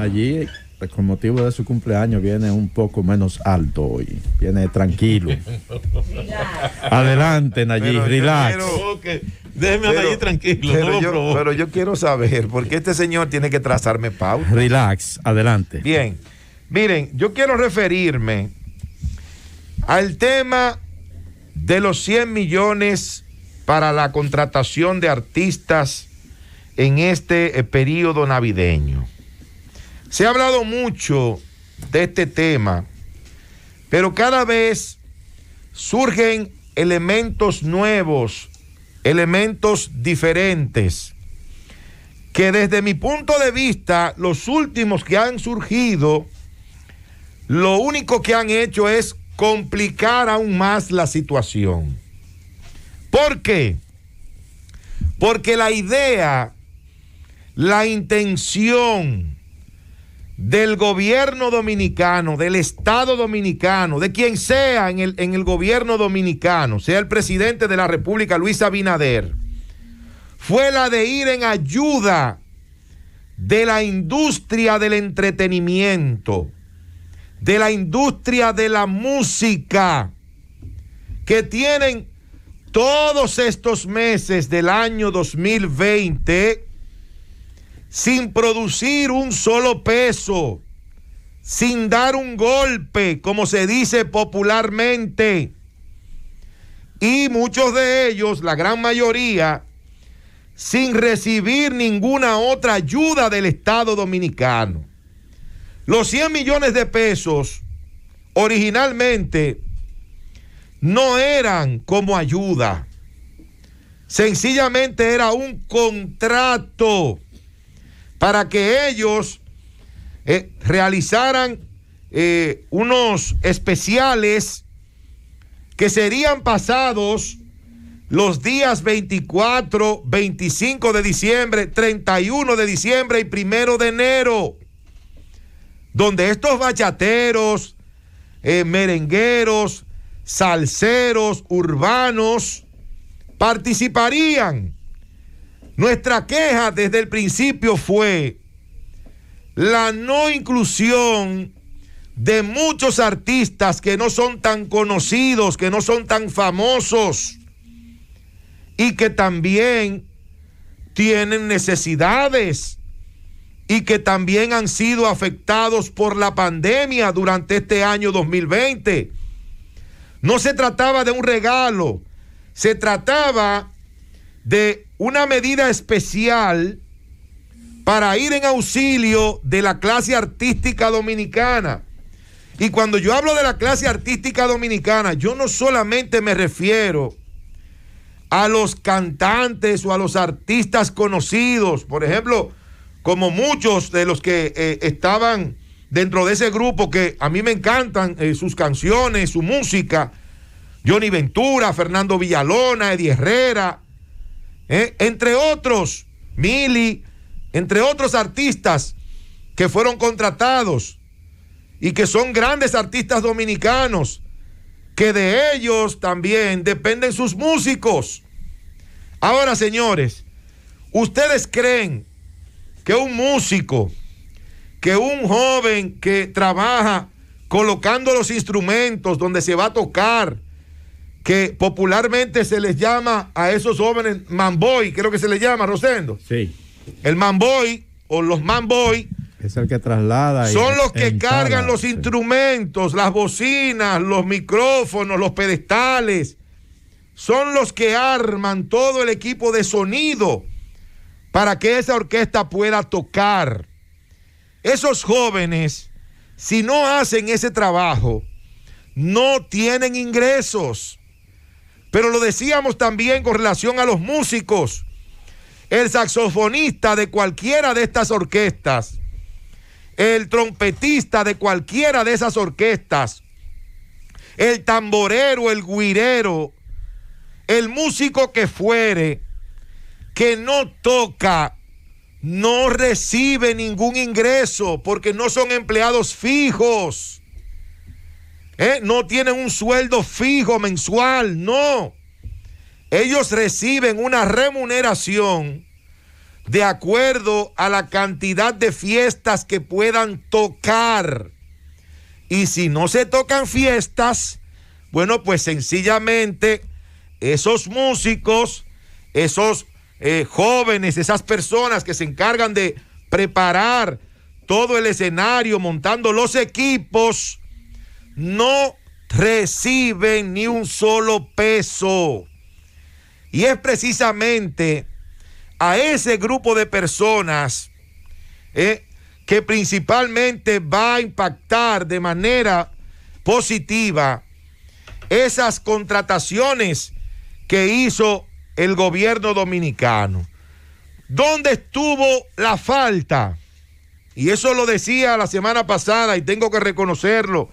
allí, con motivo de su cumpleaños, viene un poco menos alto hoy. Viene tranquilo. Adelante, Nayib, relax. Déjeme allí tranquilo. Pero, yo, quiero saber, porque este señor tiene que trazarme pauta. Relax, adelante. Bien. Miren, yo quiero referirme al tema de los 100 millones para la contratación de artistas en este eh, periodo navideño. Se ha hablado mucho de este tema, pero cada vez surgen elementos nuevos, elementos diferentes, que desde mi punto de vista, los últimos que han surgido, lo único que han hecho es complicar aún más la situación. ¿Por qué? Porque la idea, la intención, del gobierno dominicano, del Estado dominicano, de quien sea en el, en el gobierno dominicano, sea el presidente de la República, Luis Abinader, fue la de ir en ayuda de la industria del entretenimiento, de la industria de la música, que tienen todos estos meses del año 2020 sin producir un solo peso, sin dar un golpe, como se dice popularmente. Y muchos de ellos, la gran mayoría, sin recibir ninguna otra ayuda del Estado dominicano. Los 100 millones de pesos originalmente no eran como ayuda, sencillamente era un contrato para que ellos eh, realizaran eh, unos especiales que serían pasados los días 24, 25 de diciembre, 31 de diciembre y 1 de enero, donde estos bachateros, eh, merengueros, salseros, urbanos, participarían nuestra queja desde el principio fue la no inclusión de muchos artistas que no son tan conocidos, que no son tan famosos y que también tienen necesidades y que también han sido afectados por la pandemia durante este año 2020. No se trataba de un regalo, se trataba de una medida especial para ir en auxilio de la clase artística dominicana. Y cuando yo hablo de la clase artística dominicana, yo no solamente me refiero a los cantantes o a los artistas conocidos, por ejemplo, como muchos de los que eh, estaban dentro de ese grupo que a mí me encantan eh, sus canciones, su música, Johnny Ventura, Fernando Villalona, Eddie Herrera, ¿eh? entre otros, Mili, entre otros artistas que fueron contratados y que son grandes artistas dominicanos, que de ellos también dependen sus músicos. Ahora, señores, ¿ustedes creen que un músico, que un joven que trabaja colocando los instrumentos donde se va a tocar, que popularmente se les llama a esos jóvenes manboy, creo que se les llama, Rosendo. Sí. El manboy o los manboy. Son los que cargan los instrumentos, las bocinas, los micrófonos, los pedestales. Son los que arman todo el equipo de sonido para que esa orquesta pueda tocar. Esos jóvenes, si no hacen ese trabajo, no tienen ingresos. Pero lo decíamos también con relación a los músicos. El saxofonista de cualquiera de estas orquestas, el trompetista de cualquiera de esas orquestas, el tamborero, el guirero, el músico que fuere, que no toca, no recibe ningún ingreso porque no son empleados fijos. ¿Eh? no tienen un sueldo fijo mensual, no. Ellos reciben una remuneración de acuerdo a la cantidad de fiestas que puedan tocar. Y si no se tocan fiestas, bueno, pues sencillamente esos músicos, esos eh, jóvenes, esas personas que se encargan de preparar todo el escenario, montando los equipos, no reciben ni un solo peso. Y es precisamente a ese grupo de personas eh, que principalmente va a impactar de manera positiva esas contrataciones que hizo el gobierno dominicano. ¿Dónde estuvo la falta? Y eso lo decía la semana pasada y tengo que reconocerlo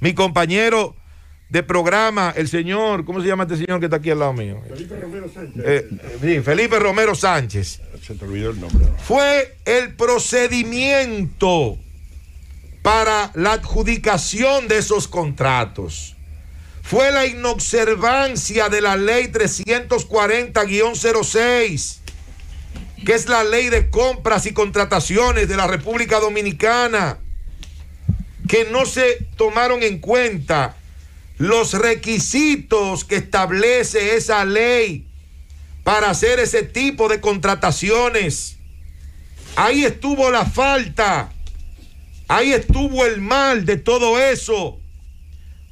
mi compañero de programa, el señor, ¿cómo se llama este señor que está aquí al lado mío? Felipe Romero Sánchez. Eh, Felipe Romero Sánchez. Se te olvidó el nombre. Fue el procedimiento para la adjudicación de esos contratos. Fue la inobservancia de la ley 340-06, que es la ley de compras y contrataciones de la República Dominicana que no se tomaron en cuenta los requisitos que establece esa ley para hacer ese tipo de contrataciones. Ahí estuvo la falta, ahí estuvo el mal de todo eso,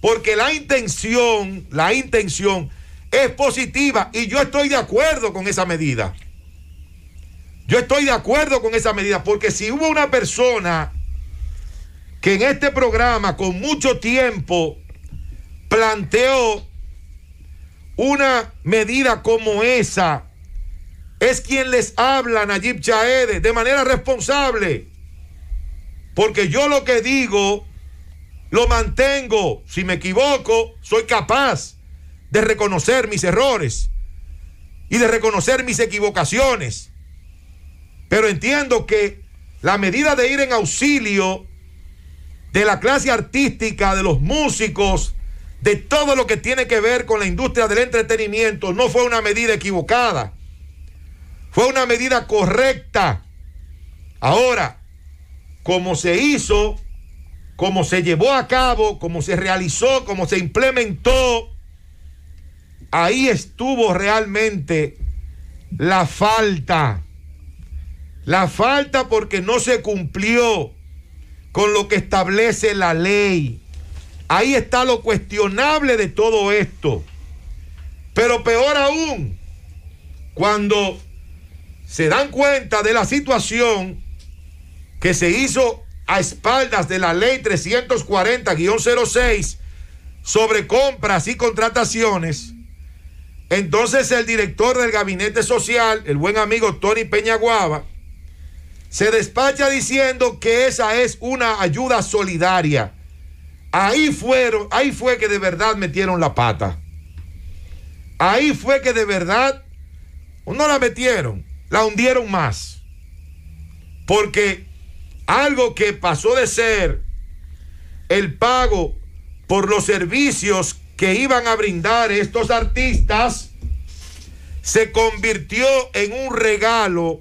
porque la intención, la intención es positiva y yo estoy de acuerdo con esa medida. Yo estoy de acuerdo con esa medida, porque si hubo una persona que en este programa con mucho tiempo planteó una medida como esa, es quien les habla Nayib Chaede de manera responsable. Porque yo lo que digo, lo mantengo. Si me equivoco, soy capaz de reconocer mis errores y de reconocer mis equivocaciones. Pero entiendo que la medida de ir en auxilio de la clase artística, de los músicos, de todo lo que tiene que ver con la industria del entretenimiento, no fue una medida equivocada. Fue una medida correcta. Ahora, como se hizo, como se llevó a cabo, como se realizó, como se implementó, ahí estuvo realmente la falta. La falta porque no se cumplió con lo que establece la ley. Ahí está lo cuestionable de todo esto. Pero peor aún, cuando se dan cuenta de la situación que se hizo a espaldas de la ley 340-06 sobre compras y contrataciones, entonces el director del Gabinete Social, el buen amigo Tony Peñaguaba, se despacha diciendo que esa es una ayuda solidaria. Ahí fueron, ahí fue que de verdad metieron la pata. Ahí fue que de verdad no la metieron, la hundieron más. Porque algo que pasó de ser el pago por los servicios que iban a brindar estos artistas se convirtió en un regalo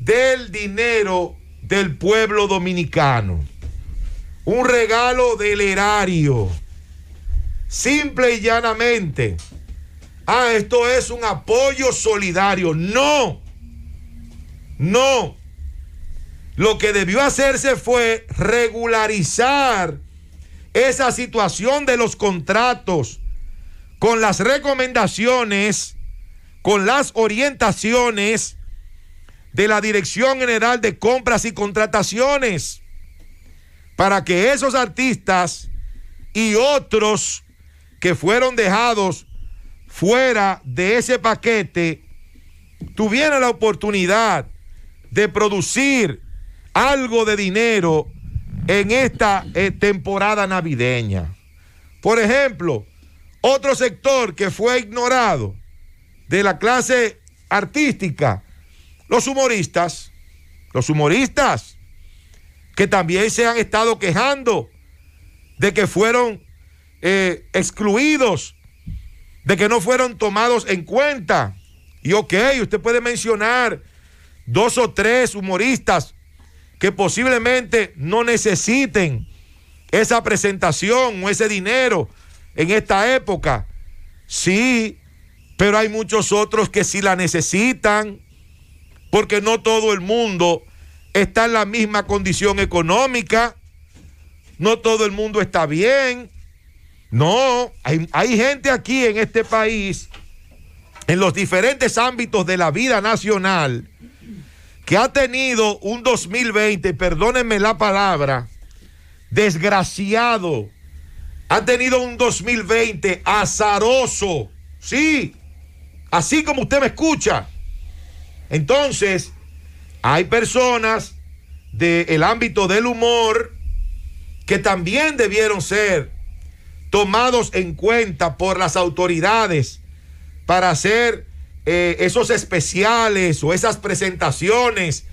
del dinero del pueblo dominicano. Un regalo del erario. Simple y llanamente. Ah, esto es un apoyo solidario. No. No. Lo que debió hacerse fue regularizar esa situación de los contratos con las recomendaciones, con las orientaciones de la Dirección General de Compras y Contrataciones para que esos artistas y otros que fueron dejados fuera de ese paquete tuvieran la oportunidad de producir algo de dinero en esta eh, temporada navideña. Por ejemplo, otro sector que fue ignorado de la clase artística los humoristas, los humoristas, que también se han estado quejando de que fueron eh, excluidos, de que no fueron tomados en cuenta. Y ok, usted puede mencionar dos o tres humoristas que posiblemente no necesiten esa presentación o ese dinero en esta época. Sí, pero hay muchos otros que sí la necesitan porque no todo el mundo está en la misma condición económica, no todo el mundo está bien. No, hay, gente aquí en este país, en los diferentes ámbitos de la vida nacional, que ha tenido un 2020, perdónenme la palabra, desgraciado, ha tenido un 2020 azaroso, sí, así como usted me escucha entonces, hay personas del ámbito del humor que también debieron ser tomados en cuenta por las autoridades para hacer eh, esos especiales o esas presentaciones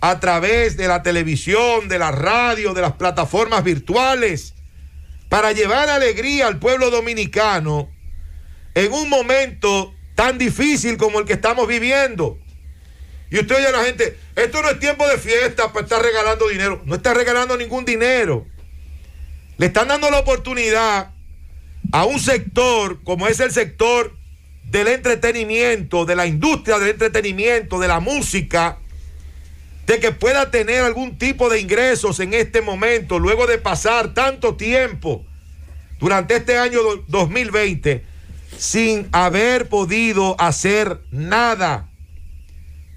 a través de la televisión, de la radio, de las plataformas virtuales, para llevar alegría al pueblo dominicano en un momento tan difícil como el que estamos viviendo. Y usted oye a la gente, esto no es tiempo de fiesta para estar regalando dinero. No está regalando ningún dinero. Le están dando la oportunidad a un sector como es el sector del entretenimiento, de la industria del entretenimiento, de la música, de que pueda tener algún tipo de ingresos en este momento, luego de pasar tanto tiempo durante este año 2020 sin haber podido hacer nada.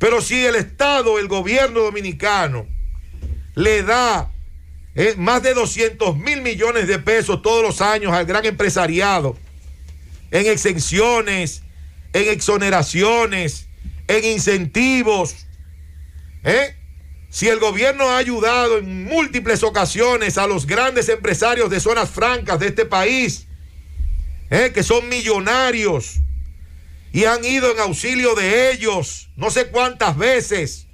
Pero si el Estado, el gobierno dominicano, le da eh, más de 200 mil millones de pesos todos los años al gran empresariado, en exenciones, en exoneraciones, en incentivos, ¿eh? Si el gobierno ha ayudado en múltiples ocasiones a los grandes empresarios de zonas francas de este país, ¿eh? que son millonarios, y han ido en auxilio de ellos no sé cuántas veces.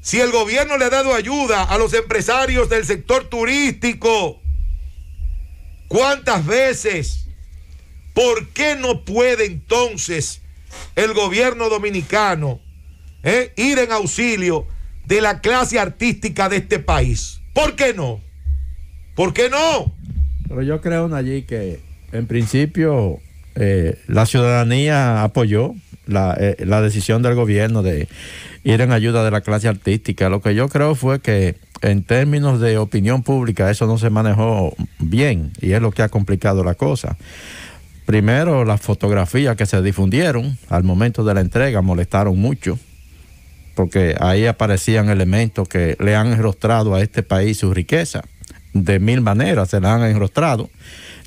Si el gobierno le ha dado ayuda a los empresarios del sector turístico, ¿cuántas veces? ¿Por qué no puede entonces el gobierno dominicano eh, ir en auxilio de la clase artística de este país? ¿Por qué no? ¿Por qué no? Pero yo creo, allí que en principio eh, la ciudadanía apoyó la, eh, la, decisión del gobierno de ir en ayuda de la clase artística. Lo que yo creo fue que en términos de opinión pública eso no se manejó bien y es lo que ha complicado la cosa. Primero, las fotografías que se difundieron al momento de la entrega molestaron mucho, porque ahí aparecían elementos que le han enrostrado a este país su riqueza. De mil maneras se la han enrostrado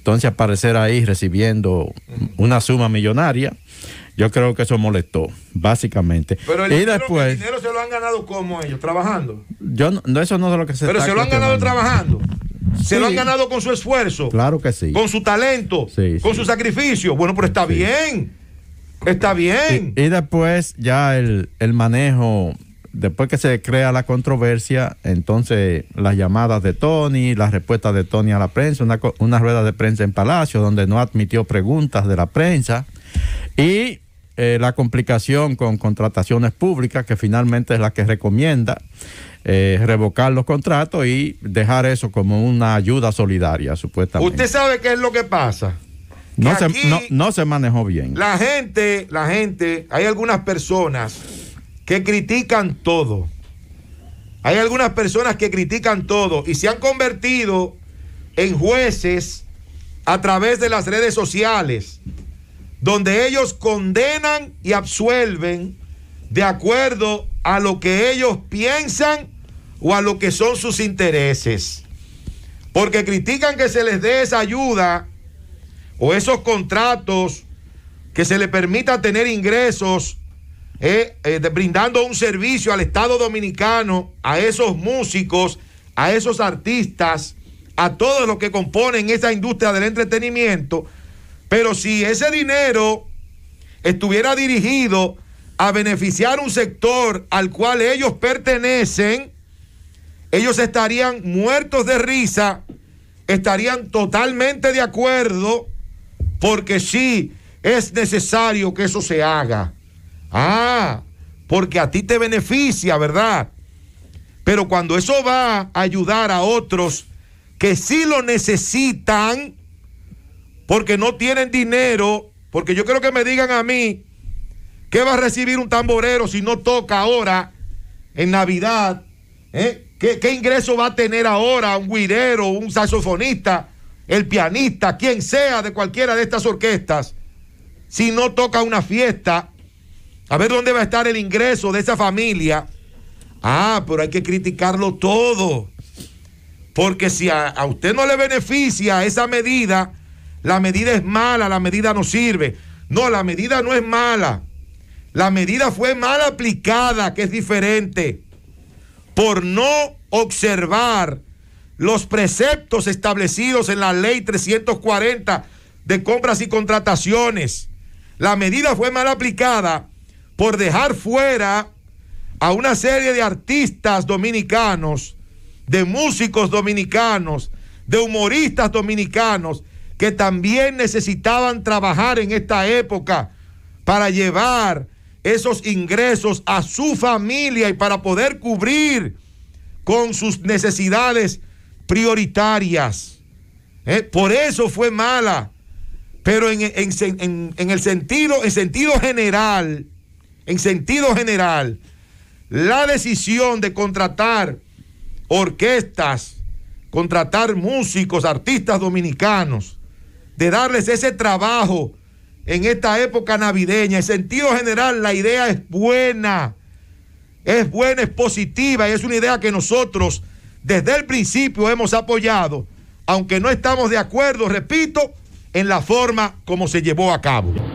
entonces aparecer ahí recibiendo una suma millonaria, yo creo que eso molestó, básicamente. Pero el dinero, después, se lo han ganado como ellos, trabajando. Yo no, eso no es lo que se Pero se lo han ganado trabajando. Se lo han ganado con su esfuerzo. Claro que sí. Con su talento, con su sacrificio. Bueno, pero está bien. Está bien. Y, después ya el, el manejo después que se crea la controversia, entonces las llamadas de Tony, las respuestas de Tony a la prensa, una, rueda de prensa en Palacio donde no admitió preguntas de la prensa y eh, la complicación con contrataciones públicas, que finalmente es la que recomienda eh, revocar los contratos y dejar eso como una ayuda solidaria, supuestamente. ¿Usted sabe qué es lo que pasa? no se manejó bien. La gente, la gente, hay algunas personas que critican todo. Hay algunas personas que critican todo y se han convertido en jueces a través de las redes sociales, donde ellos condenan y absuelven de acuerdo a lo que ellos piensan o a lo que son sus intereses. Porque critican que se les dé esa ayuda o esos contratos, que se les permita tener ingresos eh, eh, brindando un servicio al Estado Dominicano, a esos músicos, a esos artistas, a todos los que componen esa industria del entretenimiento. Pero si ese dinero estuviera dirigido a beneficiar un sector al cual ellos pertenecen, ellos estarían muertos de risa, estarían totalmente de acuerdo, porque sí es necesario que eso se haga. Ah, porque a ti te beneficia, ¿verdad? Pero cuando eso va a ayudar a otros que sí lo necesitan, porque no tienen dinero, porque yo creo que me digan a mí, ¿qué va a recibir un tamborero si no toca ahora en Navidad? ¿Eh? ¿Qué, ingreso va a tener ahora un guirero, un saxofonista, el pianista, quien sea de cualquiera de estas orquestas, si no toca una fiesta a ver dónde va a estar el ingreso de esa familia. Ah, pero hay que criticarlo todo. Porque si a, usted no le beneficia esa medida, la medida es mala, la medida no sirve. No, la medida no es mala. La medida fue mal aplicada, que es diferente, por no observar los preceptos establecidos en la ley 340 de compras y contrataciones. La medida fue mal aplicada por dejar fuera a una serie de artistas dominicanos, de músicos dominicanos, de humoristas dominicanos, que también necesitaban trabajar en esta época para llevar esos ingresos a su familia y para poder cubrir con sus necesidades prioritarias. Eh, por eso fue mala. Pero en, en el sentido, en sentido general, en sentido general, la decisión de contratar orquestas, contratar músicos, artistas dominicanos, de darles ese trabajo en esta época navideña. En sentido general, la idea es buena, es buena, es positiva y es una idea que nosotros desde el principio hemos apoyado, aunque no estamos de acuerdo, repito, en la forma como se llevó a cabo.